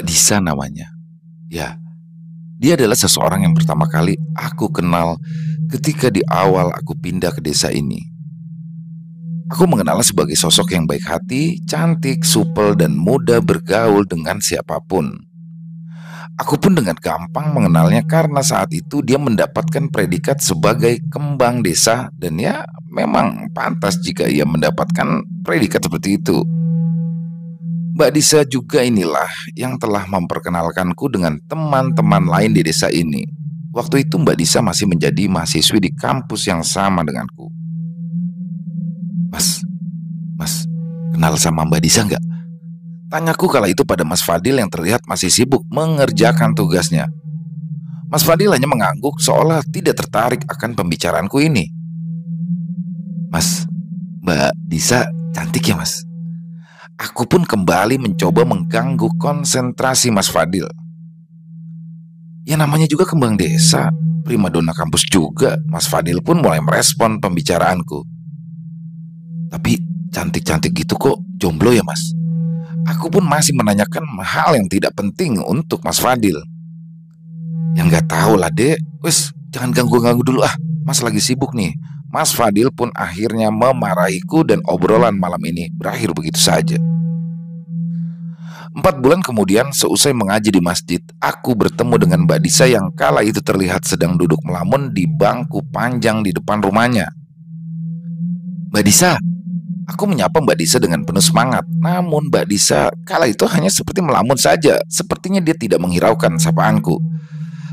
Disa namanya. Ya, dia adalah seseorang yang pertama kali aku kenal ketika di awal aku pindah ke desa ini. Aku mengenalnya sebagai sosok yang baik hati, cantik, supel, dan mudah bergaul dengan siapapun. Aku pun dengan gampang mengenalnya karena saat itu dia mendapatkan predikat sebagai kembang desa dan ya memang pantas jika ia mendapatkan predikat seperti itu. Mbak Disa juga inilah yang telah memperkenalkanku dengan teman-teman lain di desa ini. Waktu itu Mbak Disa masih menjadi mahasiswi di kampus yang sama denganku. Mas, Mas, kenal sama Mbak Disa nggak? Tanyaku kala itu pada Mas Fadil yang terlihat masih sibuk mengerjakan tugasnya. Mas Fadil hanya mengangguk seolah tidak tertarik akan pembicaraanku ini. Mas, Mbak Disa cantik ya mas? aku pun kembali mencoba mengganggu konsentrasi Mas Fadil. Ya namanya juga kembang desa, primadona kampus juga. Mas Fadil pun mulai merespon pembicaraanku. Tapi cantik-cantik gitu kok jomblo ya mas? Aku pun masih menanyakan hal yang tidak penting untuk Mas Fadil. Yang nggak tahu lah dek, wes jangan ganggu-ganggu dulu ah, mas lagi sibuk nih. Mas Fadil pun akhirnya memarahiku dan obrolan malam ini berakhir begitu saja. Empat bulan kemudian seusai mengaji di masjid, aku bertemu dengan Mbak Disa yang kala itu terlihat sedang duduk melamun di bangku panjang di depan rumahnya. Mbak Disa, aku menyapa Mbak Disa dengan penuh semangat. Namun Mbak Disa kala itu hanya seperti melamun saja, sepertinya dia tidak menghiraukan sapaanku.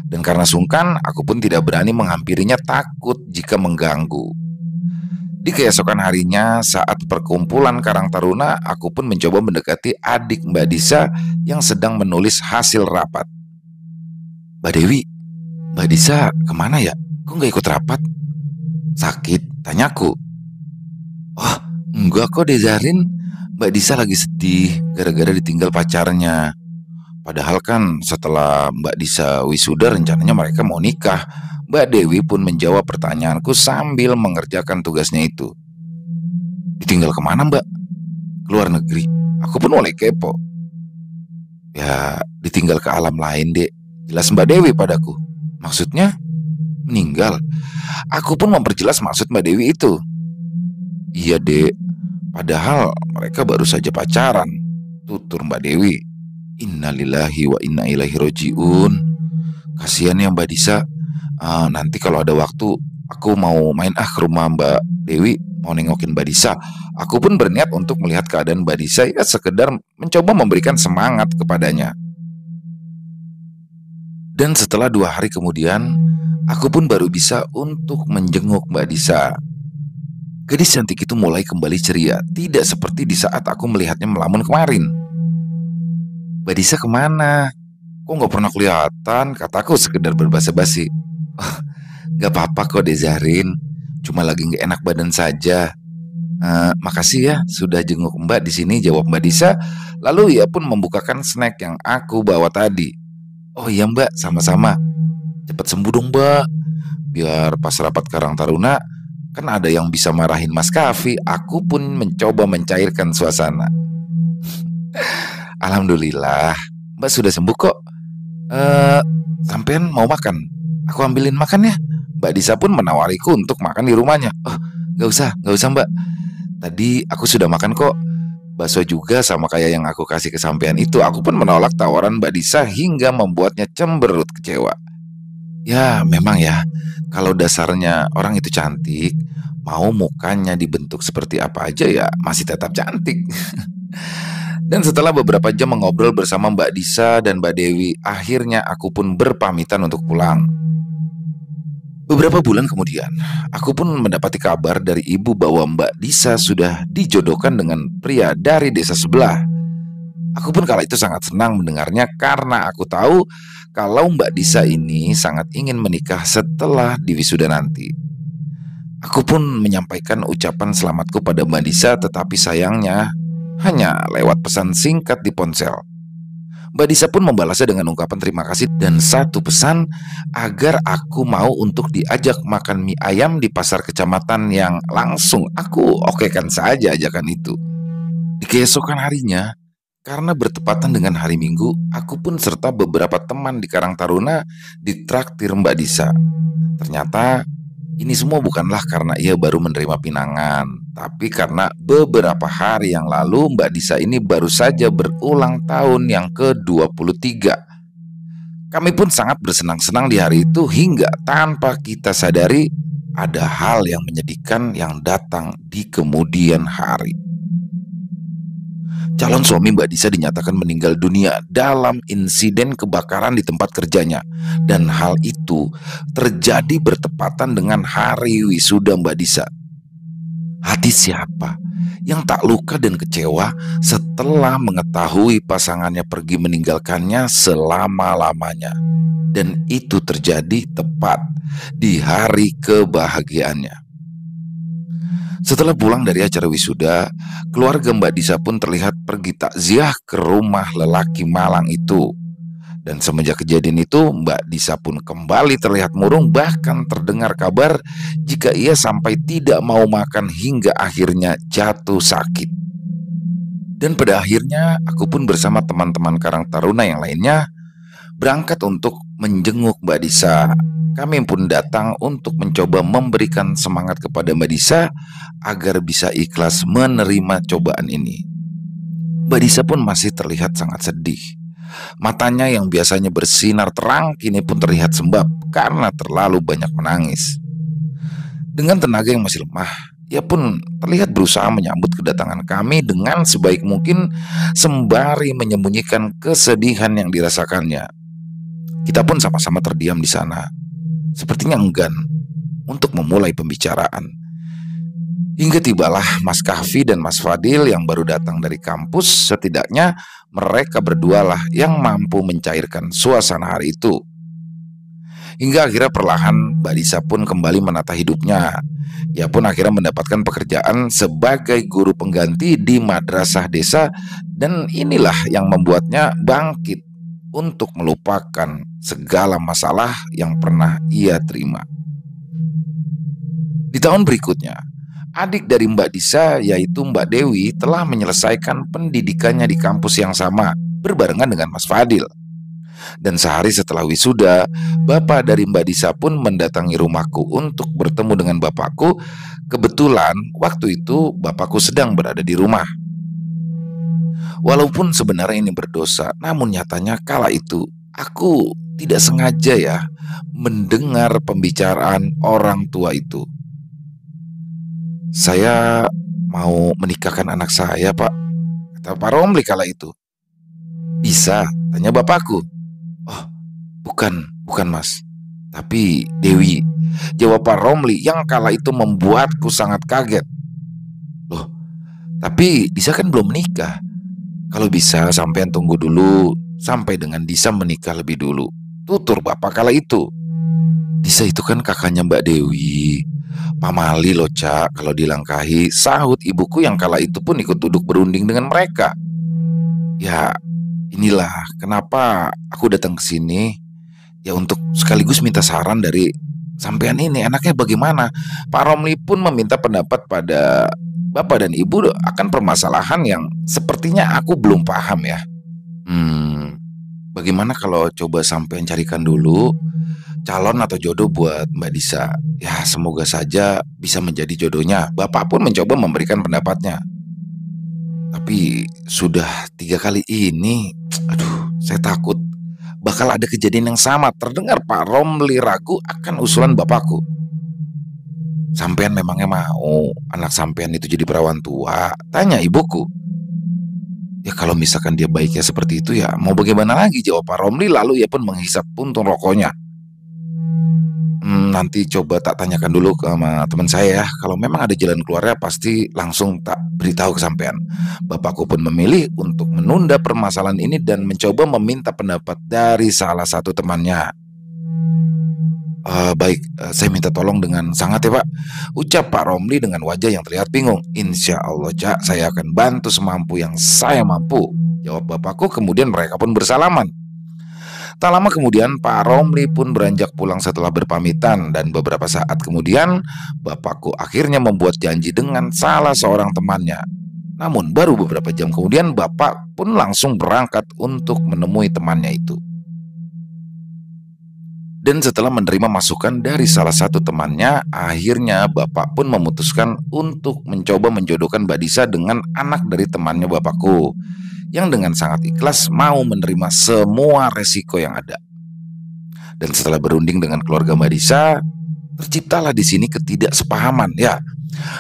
Dan karena sungkan, aku pun tidak berani menghampirinya takut jika mengganggu. Di keesokan harinya, saat perkumpulan Karang Taruna, aku pun mencoba mendekati adik Mbak Disa yang sedang menulis hasil rapat. Mbak Dewi, Mbak Disa kemana ya? Kok nggak ikut rapat? Sakit, tanyaku. Oh, enggak kok Dezarin. Mbak Disa lagi sedih gara-gara ditinggal pacarnya. Padahal kan setelah Mbak Disa wisuda rencananya mereka mau nikah. Mbak Dewi pun menjawab pertanyaanku sambil mengerjakan tugasnya itu. Ditinggal kemana Mbak? Keluar negeri. Aku pun mulai kepo. Ya, ditinggal ke alam lain, Dek. Jelas Mbak Dewi padaku. Maksudnya meninggal. Aku pun memperjelas maksud Mbak Dewi itu. Iya, Dek. Padahal mereka baru saja pacaran. Tutur Mbak Dewi. Innalillahi wa inna ilaihi rojiun. Kasihan ya Mbak Disa. Uh, nanti kalau ada waktu aku mau main ah ke rumah Mbak Dewi mau nengokin Mbak Disa. Aku pun berniat untuk melihat keadaan Mbak Disa ya sekedar mencoba memberikan semangat kepadanya. Dan setelah dua hari kemudian, aku pun baru bisa untuk menjenguk Mbak Disa. Gadis cantik itu mulai kembali ceria, tidak seperti di saat aku melihatnya melamun kemarin. Mbak Disa kemana? Kok nggak pernah kelihatan? Kataku sekedar berbahasa basi. Oh, gak apa-apa kok Dezarin. Cuma lagi nggak enak badan saja. Uh, makasih ya sudah jenguk Mbak di sini jawab Mbak Disa. Lalu ia pun membukakan snack yang aku bawa tadi. Oh iya Mbak, sama-sama. Cepat sembuh dong Mbak. Biar pas rapat Karang Taruna kan ada yang bisa marahin Mas Kavi, aku pun mencoba mencairkan suasana. Alhamdulillah, Mbak sudah sembuh kok. Eh, sampean mau makan? Aku ambilin makan ya. Mbak Disa pun menawariku untuk makan di rumahnya. Oh, nggak usah, nggak usah Mbak. Tadi aku sudah makan kok. Bakso juga sama kayak yang aku kasih ke sampean itu. Aku pun menolak tawaran Mbak Disa hingga membuatnya cemberut kecewa. Ya, memang ya. Kalau dasarnya orang itu cantik, mau mukanya dibentuk seperti apa aja ya masih tetap cantik. Dan setelah beberapa jam mengobrol bersama Mbak Disa dan Mbak Dewi, akhirnya aku pun berpamitan untuk pulang. Beberapa bulan kemudian, aku pun mendapati kabar dari ibu bahwa Mbak Disa sudah dijodohkan dengan pria dari desa sebelah. Aku pun kala itu sangat senang mendengarnya karena aku tahu kalau Mbak Disa ini sangat ingin menikah setelah diwisuda nanti. Aku pun menyampaikan ucapan selamatku pada Mbak Disa tetapi sayangnya hanya lewat pesan singkat di ponsel. Mbak Disa pun membalasnya dengan ungkapan terima kasih dan satu pesan agar aku mau untuk diajak makan mie ayam di pasar kecamatan yang langsung aku okekan saja ajakan itu. Di keesokan harinya, karena bertepatan dengan hari Minggu, aku pun serta beberapa teman di Karang Taruna ditraktir Mbak Disa. Ternyata ini semua bukanlah karena ia baru menerima pinangan, tapi karena beberapa hari yang lalu Mbak Disa ini baru saja berulang tahun yang ke-23. Kami pun sangat bersenang-senang di hari itu hingga tanpa kita sadari ada hal yang menyedihkan yang datang di kemudian hari. Calon suami Mbak Disa dinyatakan meninggal dunia dalam insiden kebakaran di tempat kerjanya. Dan hal itu terjadi bertepatan dengan hari wisuda Mbak Disa. Hati siapa yang tak luka dan kecewa setelah mengetahui pasangannya pergi meninggalkannya selama-lamanya? Dan itu terjadi tepat di hari kebahagiaannya. Setelah pulang dari acara wisuda, keluarga Mbak Disa pun terlihat pergi takziah ke rumah lelaki Malang itu. Dan semenjak kejadian itu, Mbak Disa pun kembali terlihat murung bahkan terdengar kabar jika ia sampai tidak mau makan hingga akhirnya jatuh sakit. Dan pada akhirnya, aku pun bersama teman-teman Karang Taruna yang lainnya berangkat untuk menjenguk Mbak Disa. Kami pun datang untuk mencoba memberikan semangat kepada Mbak Disa agar bisa ikhlas menerima cobaan ini. Mbak Disa pun masih terlihat sangat sedih. Matanya yang biasanya bersinar terang kini pun terlihat sembab karena terlalu banyak menangis. Dengan tenaga yang masih lemah, ia pun terlihat berusaha menyambut kedatangan kami dengan sebaik mungkin sembari menyembunyikan kesedihan yang dirasakannya. Kita pun sama-sama terdiam di sana. Sepertinya enggan untuk memulai pembicaraan. Hingga tibalah Mas Kahfi dan Mas Fadil yang baru datang dari kampus, setidaknya mereka berdualah yang mampu mencairkan suasana hari itu. Hingga akhirnya perlahan Mbak pun kembali menata hidupnya. Ia pun akhirnya mendapatkan pekerjaan sebagai guru pengganti di madrasah desa dan inilah yang membuatnya bangkit untuk melupakan segala masalah yang pernah ia terima. Di tahun berikutnya, adik dari Mbak Disa yaitu Mbak Dewi telah menyelesaikan pendidikannya di kampus yang sama berbarengan dengan Mas Fadil. Dan sehari setelah wisuda, bapak dari Mbak Disa pun mendatangi rumahku untuk bertemu dengan bapakku. Kebetulan waktu itu bapakku sedang berada di rumah. Walaupun sebenarnya ini berdosa, namun nyatanya kala itu aku tidak sengaja ya mendengar pembicaraan orang tua itu. Saya mau menikahkan anak saya, Pak. Kata Pak Romli kala itu. Bisa, tanya bapakku. Oh, bukan, bukan Mas. Tapi Dewi, jawab Pak Romli yang kala itu membuatku sangat kaget. Loh, tapi Disa kan belum menikah. Kalau bisa sampean tunggu dulu sampai dengan Disa menikah lebih dulu tutur bapak kala itu. Tisa itu kan kakaknya Mbak Dewi. Pamali loh cak kalau dilangkahi sahut ibuku yang kala itu pun ikut duduk berunding dengan mereka. Ya inilah kenapa aku datang ke sini ya untuk sekaligus minta saran dari sampean ini anaknya bagaimana. Pak Romli pun meminta pendapat pada bapak dan ibu akan permasalahan yang sepertinya aku belum paham ya. Hmm, bagaimana kalau coba sampean carikan dulu calon atau jodoh buat Mbak Disa? Ya, semoga saja bisa menjadi jodohnya. Bapak pun mencoba memberikan pendapatnya. Tapi sudah tiga kali ini, aduh, saya takut bakal ada kejadian yang sama. Terdengar Pak Romli ragu akan usulan bapakku. Sampean memangnya mau anak sampean itu jadi perawan tua? Tanya ibuku. Ya kalau misalkan dia baiknya seperti itu ya mau bagaimana lagi jawab Pak Romli lalu ia pun menghisap puntung rokoknya. Hmm, nanti coba tak tanyakan dulu ke teman saya ya. Kalau memang ada jalan keluarnya pasti langsung tak beritahu kesampaian. Bapakku pun memilih untuk menunda permasalahan ini dan mencoba meminta pendapat dari salah satu temannya. Uh, baik, uh, saya minta tolong dengan sangat ya Pak. Ucap Pak Romli dengan wajah yang terlihat bingung. Insya Allah Cak, saya akan bantu semampu yang saya mampu. Jawab bapakku, kemudian mereka pun bersalaman. Tak lama kemudian Pak Romli pun beranjak pulang setelah berpamitan dan beberapa saat kemudian bapakku akhirnya membuat janji dengan salah seorang temannya. Namun baru beberapa jam kemudian bapak pun langsung berangkat untuk menemui temannya itu. Dan setelah menerima masukan dari salah satu temannya, akhirnya bapak pun memutuskan untuk mencoba menjodohkan Mbak Disa dengan anak dari temannya bapakku yang dengan sangat ikhlas mau menerima semua resiko yang ada. Dan setelah berunding dengan keluarga Mbak Disa, terciptalah di sini ketidaksepahaman ya.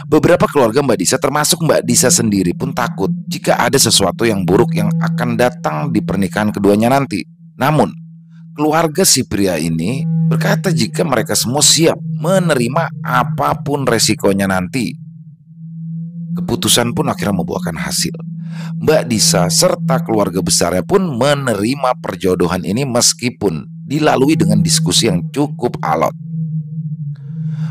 Beberapa keluarga Mbak Disa termasuk Mbak Disa sendiri pun takut jika ada sesuatu yang buruk yang akan datang di pernikahan keduanya nanti. Namun, Keluarga si pria ini berkata jika mereka semua siap menerima apapun resikonya nanti. Keputusan pun akhirnya membuahkan hasil. Mbak Disa serta keluarga besarnya pun menerima perjodohan ini meskipun dilalui dengan diskusi yang cukup alot.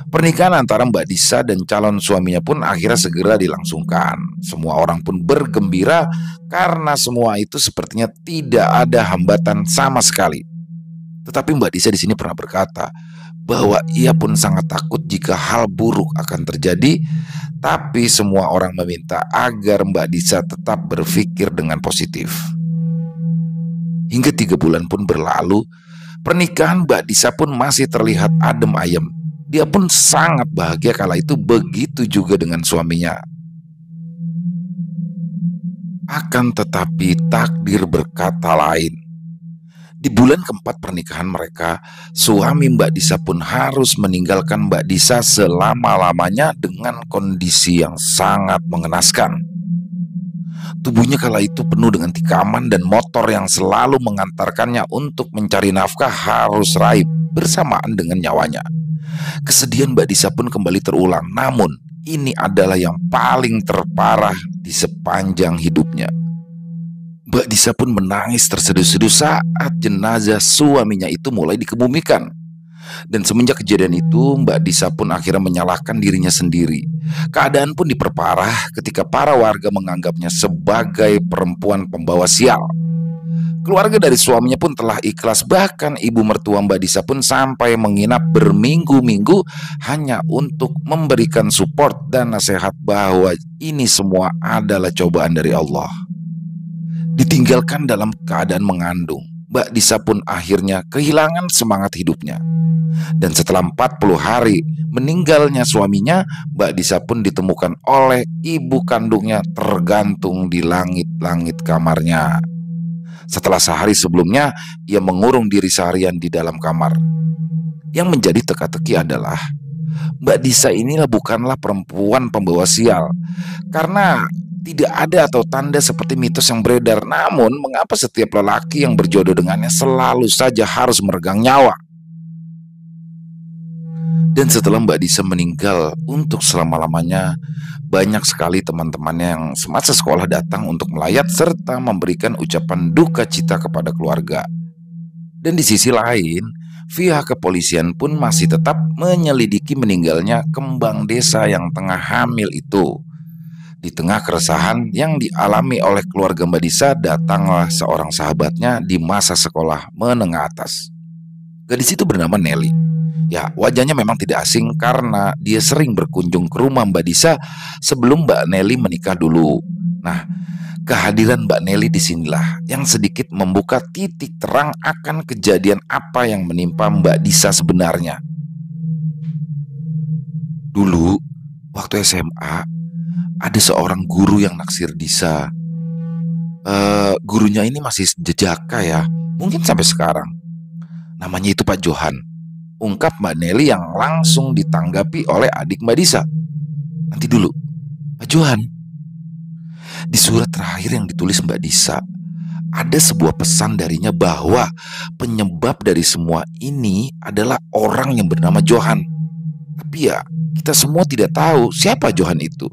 Pernikahan antara Mbak Disa dan calon suaminya pun akhirnya segera dilangsungkan. Semua orang pun bergembira karena semua itu sepertinya tidak ada hambatan sama sekali. Tetapi Mbak Disa di sini pernah berkata bahwa ia pun sangat takut jika hal buruk akan terjadi, tapi semua orang meminta agar Mbak Disa tetap berpikir dengan positif. Hingga tiga bulan pun berlalu, pernikahan Mbak Disa pun masih terlihat adem ayem. Dia pun sangat bahagia kala itu, begitu juga dengan suaminya. Akan tetapi takdir berkata lain di bulan keempat pernikahan mereka, suami Mbak Disa pun harus meninggalkan Mbak Disa selama-lamanya dengan kondisi yang sangat mengenaskan. Tubuhnya kala itu penuh dengan tikaman dan motor yang selalu mengantarkannya untuk mencari nafkah harus raib bersamaan dengan nyawanya. Kesedihan Mbak Disa pun kembali terulang, namun ini adalah yang paling terparah di sepanjang hidupnya. Mbak Disa pun menangis terseduh-seduh saat jenazah suaminya itu mulai dikebumikan. Dan semenjak kejadian itu, Mbak Disa pun akhirnya menyalahkan dirinya sendiri. Keadaan pun diperparah ketika para warga menganggapnya sebagai perempuan pembawa sial. Keluarga dari suaminya pun telah ikhlas bahkan ibu mertua Mbak Disa pun sampai menginap berminggu-minggu hanya untuk memberikan support dan nasihat bahwa ini semua adalah cobaan dari Allah ditinggalkan dalam keadaan mengandung. Mbak Disa pun akhirnya kehilangan semangat hidupnya. Dan setelah 40 hari meninggalnya suaminya, Mbak Disa pun ditemukan oleh ibu kandungnya tergantung di langit-langit kamarnya. Setelah sehari sebelumnya, ia mengurung diri seharian di dalam kamar. Yang menjadi teka-teki adalah Mbak Disa inilah bukanlah perempuan pembawa sial. Karena tidak ada atau tanda seperti mitos yang beredar. Namun, mengapa setiap lelaki yang berjodoh dengannya selalu saja harus meregang nyawa? Dan setelah Mbak Disa meninggal untuk selama-lamanya, banyak sekali teman-temannya yang semasa sekolah datang untuk melayat serta memberikan ucapan duka cita kepada keluarga. Dan di sisi lain, pihak kepolisian pun masih tetap menyelidiki meninggalnya kembang desa yang tengah hamil itu. Di tengah keresahan yang dialami oleh keluarga Mbak Disa, datanglah seorang sahabatnya di masa sekolah menengah atas. Gadis itu bernama Nelly. Ya, wajahnya memang tidak asing karena dia sering berkunjung ke rumah Mbak Disa sebelum Mbak Nelly menikah dulu. Nah, kehadiran Mbak Nelly disinilah yang sedikit membuka titik terang akan kejadian apa yang menimpa Mbak Disa sebenarnya. Dulu, waktu SMA, ada seorang guru yang naksir Disa. Uh, gurunya ini masih jejaka ya, mungkin sampai sekarang. Namanya itu Pak Johan. Ungkap Mbak Nelly yang langsung ditanggapi oleh adik Mbak Disa. Nanti dulu, Pak Johan. Di surat terakhir yang ditulis Mbak Disa, ada sebuah pesan darinya bahwa penyebab dari semua ini adalah orang yang bernama Johan. Tapi ya, kita semua tidak tahu siapa Johan itu.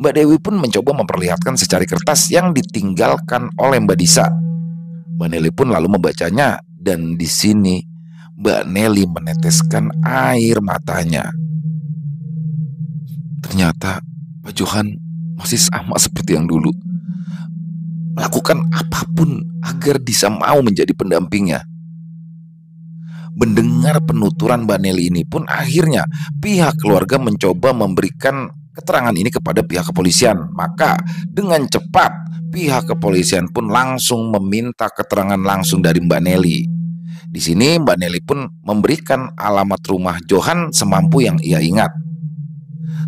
Mbak Dewi pun mencoba memperlihatkan secari kertas yang ditinggalkan oleh Mbak Disa. Mbak Nelly pun lalu membacanya dan di sini Mbak Nelly meneteskan air matanya. Ternyata Pak Johan masih sama seperti yang dulu. Melakukan apapun agar Disa mau menjadi pendampingnya mendengar penuturan Mbak Nelly ini pun akhirnya pihak keluarga mencoba memberikan keterangan ini kepada pihak kepolisian. Maka dengan cepat pihak kepolisian pun langsung meminta keterangan langsung dari Mbak Nelly. Di sini Mbak Nelly pun memberikan alamat rumah Johan semampu yang ia ingat.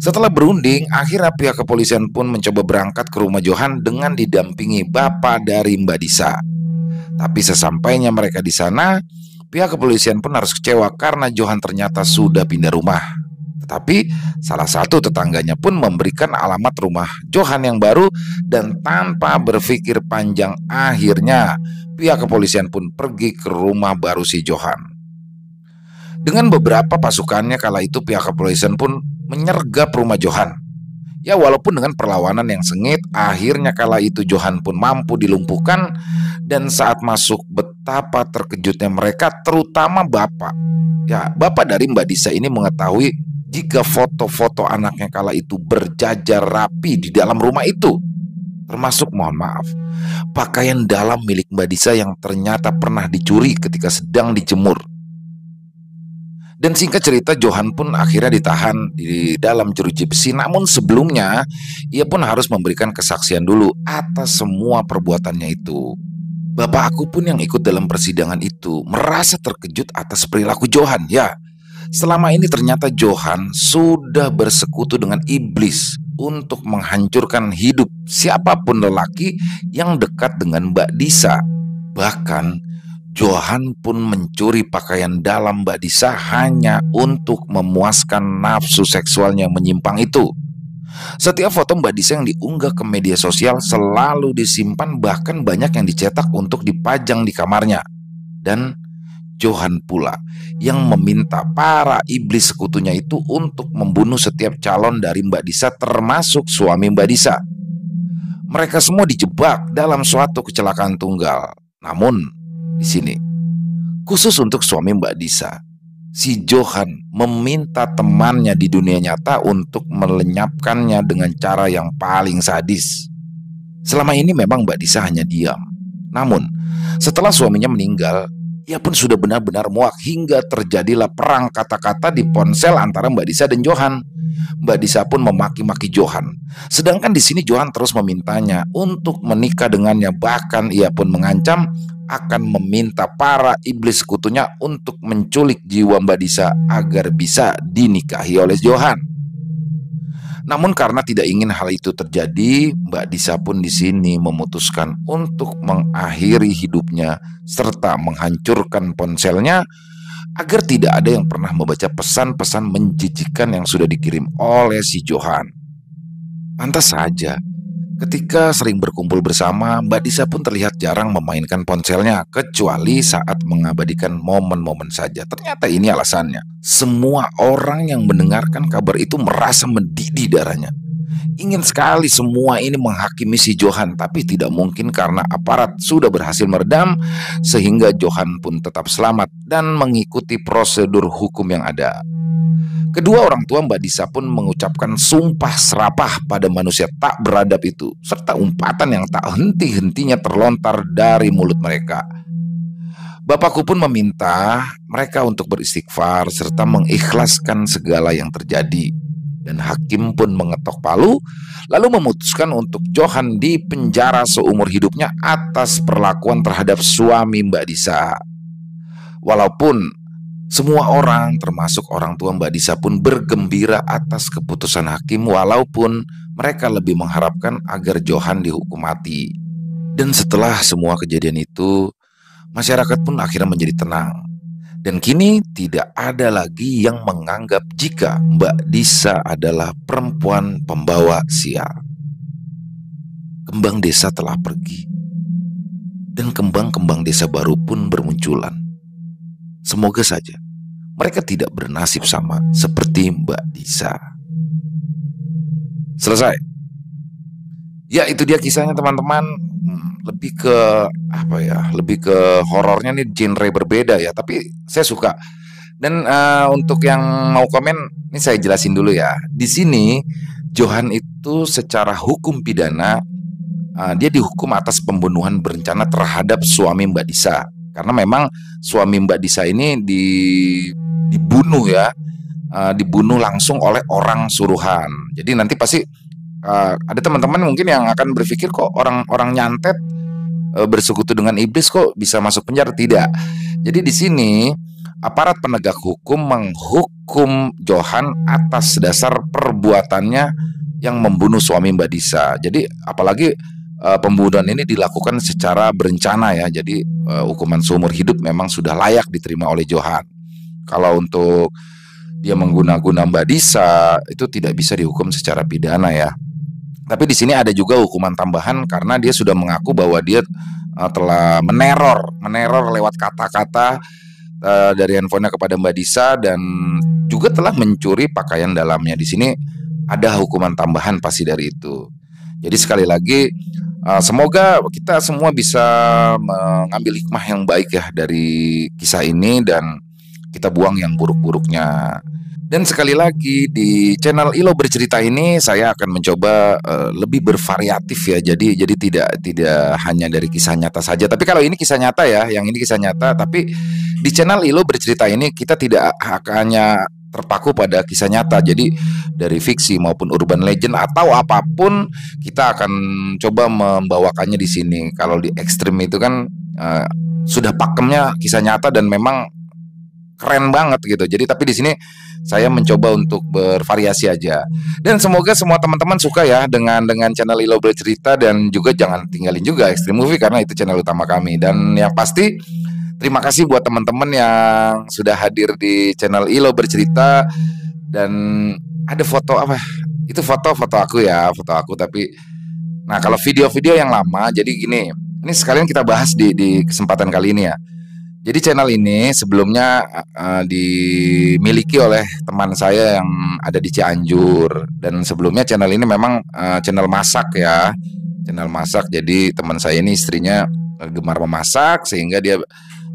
Setelah berunding, akhirnya pihak kepolisian pun mencoba berangkat ke rumah Johan dengan didampingi bapak dari Mbak Disa. Tapi sesampainya mereka di sana, pihak kepolisian pun harus kecewa karena Johan ternyata sudah pindah rumah. Tetapi salah satu tetangganya pun memberikan alamat rumah Johan yang baru dan tanpa berpikir panjang akhirnya pihak kepolisian pun pergi ke rumah baru si Johan. Dengan beberapa pasukannya kala itu pihak kepolisian pun menyergap rumah Johan. Ya walaupun dengan perlawanan yang sengit akhirnya kala itu Johan pun mampu dilumpuhkan dan saat masuk betapa terkejutnya mereka terutama bapak. Ya, bapak dari Mbak Disa ini mengetahui jika foto-foto anaknya kala itu berjajar rapi di dalam rumah itu. Termasuk mohon maaf, pakaian dalam milik Mbak Disa yang ternyata pernah dicuri ketika sedang dijemur. Dan singkat cerita Johan pun akhirnya ditahan di dalam jeruji besi Namun sebelumnya ia pun harus memberikan kesaksian dulu atas semua perbuatannya itu Bapak aku pun yang ikut dalam persidangan itu merasa terkejut atas perilaku Johan ya Selama ini ternyata Johan sudah bersekutu dengan iblis untuk menghancurkan hidup siapapun lelaki yang dekat dengan Mbak Disa. Bahkan Johan pun mencuri pakaian dalam Mbak Disa hanya untuk memuaskan nafsu seksualnya menyimpang itu. Setiap foto Mbak Disa yang diunggah ke media sosial selalu disimpan bahkan banyak yang dicetak untuk dipajang di kamarnya. Dan Johan pula yang meminta para iblis sekutunya itu untuk membunuh setiap calon dari Mbak Disa termasuk suami Mbak Disa. Mereka semua dijebak dalam suatu kecelakaan tunggal. Namun di sini khusus untuk suami Mbak Disa, si Johan meminta temannya di dunia nyata untuk melenyapkannya dengan cara yang paling sadis. Selama ini memang Mbak Disa hanya diam. Namun, setelah suaminya meninggal, ia pun sudah benar-benar muak hingga terjadilah perang kata-kata di ponsel antara Mbak Disa dan Johan. Mbak Disa pun memaki-maki Johan. Sedangkan di sini Johan terus memintanya untuk menikah dengannya. Bahkan ia pun mengancam akan meminta para iblis kutunya untuk menculik jiwa Mbak Disa agar bisa dinikahi oleh Johan. Namun karena tidak ingin hal itu terjadi, Mbak Disa pun di sini memutuskan untuk mengakhiri hidupnya serta menghancurkan ponselnya agar tidak ada yang pernah membaca pesan-pesan menjijikan yang sudah dikirim oleh si Johan. Pantas saja Ketika sering berkumpul bersama, Mbak Disa pun terlihat jarang memainkan ponselnya, kecuali saat mengabadikan momen-momen saja. Ternyata ini alasannya. Semua orang yang mendengarkan kabar itu merasa mendidih darahnya. Ingin sekali semua ini menghakimi si Johan, tapi tidak mungkin karena aparat sudah berhasil meredam, sehingga Johan pun tetap selamat dan mengikuti prosedur hukum yang ada. Kedua orang tua Mbak Disa pun mengucapkan sumpah serapah pada manusia tak beradab itu, serta umpatan yang tak henti-hentinya terlontar dari mulut mereka. Bapakku pun meminta mereka untuk beristighfar serta mengikhlaskan segala yang terjadi. Dan hakim pun mengetok palu, lalu memutuskan untuk Johan penjara seumur hidupnya atas perlakuan terhadap suami Mbak Disa. Walaupun semua orang, termasuk orang tua Mbak Disa pun bergembira atas keputusan hakim walaupun mereka lebih mengharapkan agar Johan dihukum mati. Dan setelah semua kejadian itu, masyarakat pun akhirnya menjadi tenang dan kini tidak ada lagi yang menganggap jika Mbak Disa adalah perempuan pembawa sial. Kembang desa telah pergi. Dan kembang-kembang desa baru pun bermunculan. Semoga saja mereka tidak bernasib sama seperti Mbak Disa. Selesai. Ya itu dia kisahnya teman-teman. Hmm, lebih ke apa ya? Lebih ke horornya nih genre berbeda ya. Tapi saya suka. Dan uh, untuk yang mau komen, ini saya jelasin dulu ya. Di sini Johan itu secara hukum pidana uh, dia dihukum atas pembunuhan berencana terhadap suami Mbak Disa. Karena memang suami Mbak Disa ini di, dibunuh ya, uh, dibunuh langsung oleh orang suruhan. Jadi nanti pasti uh, ada teman-teman mungkin yang akan berpikir kok orang-orang nyantet uh, bersekutu dengan iblis kok bisa masuk penjara tidak. Jadi di sini aparat penegak hukum menghukum Johan atas dasar perbuatannya yang membunuh suami Mbak Disa. Jadi apalagi uh, pembunuhan ini dilakukan secara berencana ya. Jadi uh, hukuman seumur hidup memang sudah layak diterima oleh Johan. Kalau untuk dia mengguna-guna Mbak Disa itu tidak bisa dihukum secara pidana ya. Tapi di sini ada juga hukuman tambahan karena dia sudah mengaku bahwa dia uh, telah meneror, meneror lewat kata-kata uh, dari handphonenya kepada Mbak Disa dan juga telah mencuri pakaian dalamnya. Di sini ada hukuman tambahan pasti dari itu. Jadi sekali lagi eh, semoga kita semua bisa mengambil hikmah yang baik ya dari kisah ini dan kita buang yang buruk-buruknya. Dan sekali lagi di channel Ilo bercerita ini saya akan mencoba uh, lebih bervariatif ya. Jadi jadi tidak tidak hanya dari kisah nyata saja. Tapi kalau ini kisah nyata ya, yang ini kisah nyata. Tapi di channel Ilo bercerita ini kita tidak hanya terpaku pada kisah nyata. Jadi dari fiksi maupun urban legend atau apapun kita akan coba membawakannya di sini. Kalau di ekstrim itu kan uh, sudah pakemnya kisah nyata dan memang keren banget gitu. Jadi tapi di sini saya mencoba untuk bervariasi aja. Dan semoga semua teman-teman suka ya dengan dengan channel Ilo Bercerita dan juga jangan tinggalin juga Extreme Movie karena itu channel utama kami. Dan yang pasti terima kasih buat teman-teman yang sudah hadir di channel Ilo Bercerita dan ada foto apa? Itu foto-foto aku ya, foto aku tapi nah kalau video-video yang lama jadi gini, ini sekalian kita bahas di di kesempatan kali ini ya. Jadi channel ini sebelumnya uh, dimiliki oleh teman saya yang ada di Cianjur dan sebelumnya channel ini memang uh, channel masak ya, channel masak. Jadi teman saya ini istrinya eh, gemar memasak sehingga dia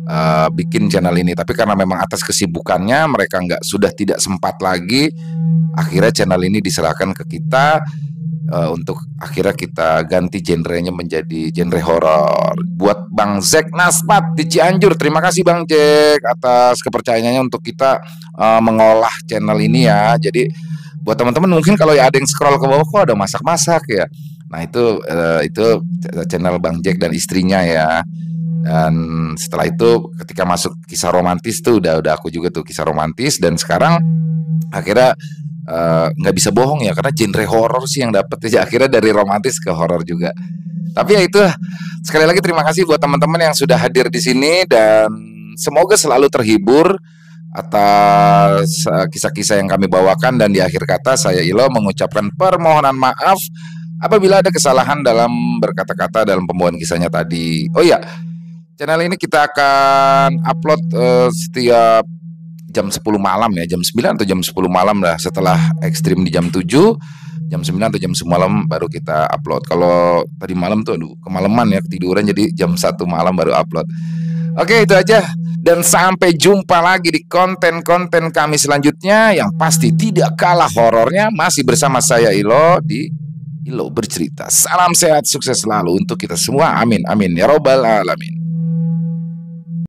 uh, bikin channel ini. Tapi karena memang atas kesibukannya mereka nggak sudah tidak sempat lagi, akhirnya channel ini diserahkan ke kita uh, untuk akhirnya kita ganti genrenya menjadi genre horor. Buat Bang Zek Naspat di Cianjur, terima kasih Bang Zek atas kepercayaannya untuk kita uh, mengolah channel ini ya. Jadi buat teman-teman mungkin kalau ya ada yang scroll ke bawah kok ada masak-masak ya. Nah itu uh, itu channel Bang Jack dan istrinya ya. Dan setelah itu ketika masuk kisah romantis tuh udah udah aku juga tuh kisah romantis dan sekarang akhirnya Eh, nggak uh, bisa bohong ya karena genre horor sih yang dapat ya akhirnya dari romantis ke horor juga tapi ya itu sekali lagi terima kasih buat teman-teman yang sudah hadir di sini dan semoga selalu terhibur atas eh, kisah-kisah yang kami bawakan dan di akhir kata saya Ilo mengucapkan permohonan maaf apabila ada kesalahan dalam berkata-kata dalam pembuatan kisahnya tadi. Oh ya channel ini kita akan upload uh, setiap jam 10 malam ya, jam 9 atau jam 10 malam lah setelah ekstrim di jam 7 jam 9 atau jam 10 malam baru kita upload. Kalau tadi malam tuh aduh kemalaman ya ketiduran jadi jam 1 malam baru upload. Oke itu aja dan sampai jumpa lagi di konten-konten kami selanjutnya yang pasti tidak kalah horornya masih bersama saya Ilo di Ilo bercerita. Salam sehat, sukses selalu untuk kita semua. Amin amin ya robbal alamin.